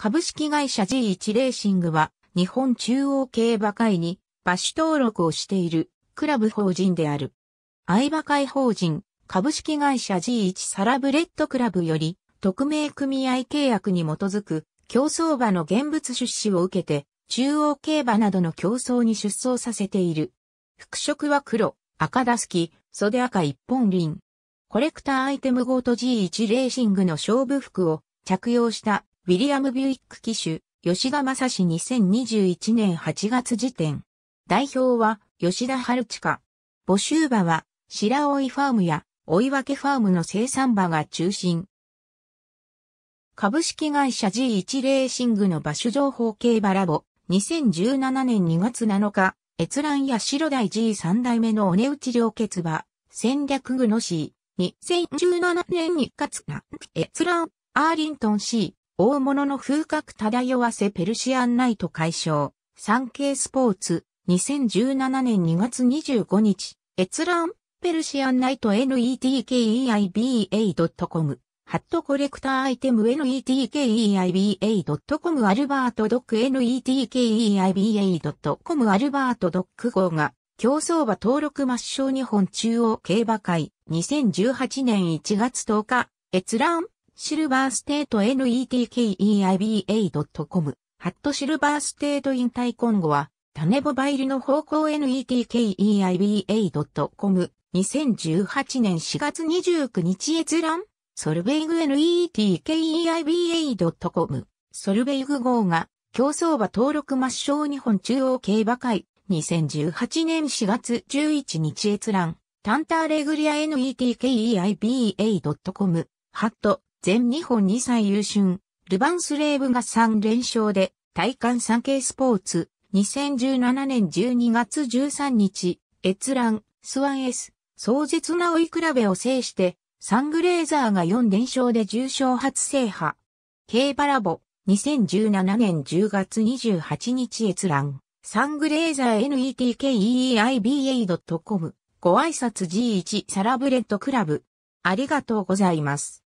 株式会社 G1 レーシングは日本中央競馬会に馬主登録をしているクラブ法人である。相馬会法人株式会社 G1 サラブレッドクラブより特命組合契約に基づく競走馬の現物出資を受けて中央競馬などの競争に出走させている。服飾は黒、赤ダスキ、袖赤一本輪。コレクターアイテムごと G1 レーシングの勝負服を着用したウィリアム・ビュイック機種、吉田正史2021年8月時点。代表は、吉田春近。募集場は、白老ファームや、追い分けファームの生産場が中心。株式会社 G1 レーシングの場所情報系バラボ、2017年2月7日、閲覧や白大 G3 代目のお値打ち両決場、戦略グノシー、2017年日つな、閲覧、アーリントン C、大物の風格漂わせペルシアンナイト解消。ケイスポーツ、2017年2月25日、閲覧、ペルシアンナイト netkeiba.com、ハットコレクターアイテム netkeiba.com アルバートドック netkeiba.com アルバートドック号が、競争馬登録抹消日本中央競馬会、2018年1月10日、閲覧、シルバーステート netkeiba.com ハットシルバーステートインタイコンゴは、種ボバイルの方向 netkeiba.com 2018年4月29日閲覧ソルベイグ netkeiba.com ソルベイグ号が競走馬登録抹消日本中央競馬会2018年4月11日閲覧タンターレグリア netkeiba.com ハット全日本2歳優秀、ルヴァンスレーブが3連勝で、体感 3K スポーツ、2017年12月13日、閲覧、スワン S、壮絶な追い比べを制して、サングレーザーが4連勝で重賞初制覇。K バラボ、2017年10月28日閲覧。サングレーザー netkeiba.com ご挨拶 G1 サラブレッドクラブ。ありがとうございます。